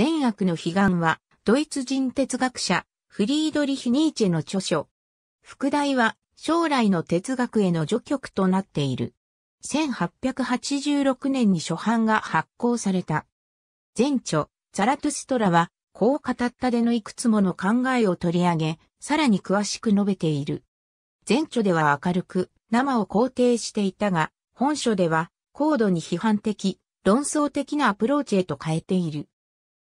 善悪の悲願は、ドイツ人哲学者、フリードリヒ・ニーチェの著書。副題は、将来の哲学への助曲となっている。1886年に初版が発行された。前著、ザラトゥストラは、こう語ったでのいくつもの考えを取り上げ、さらに詳しく述べている。前著では明るく、生を肯定していたが、本書では、高度に批判的、論争的なアプローチへと変えている。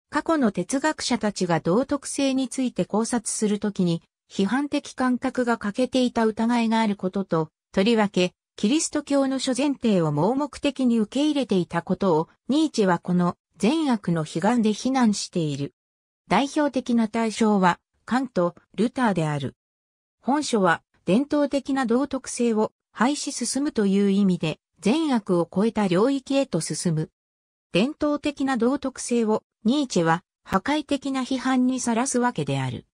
過去の哲学者たちが道徳性について考察するときに、批判的感覚が欠けていた疑いがあることと、とりわけ、キリスト教の諸前提を盲目的に受け入れていたことを、ニーチェはこの善悪の悲願で非難している。代表的な対象は、カント、ルターである。本書は、伝統的な道徳性を廃止進むという意味で、善悪を超えた領域へと進む伝統的な道徳性をニーチェは破壊的な批判にさらすわけである。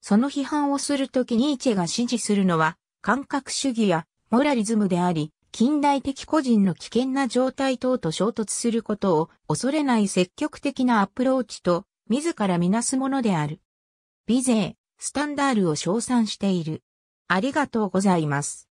その批判をするときニーチェが支持するのは感覚主義やモラリズムであり、近代的個人の危険な状態等と衝突することを恐れない積極的なアプローチと自らみなすものである。美税、スタンダールを称賛している。ありがとうございます。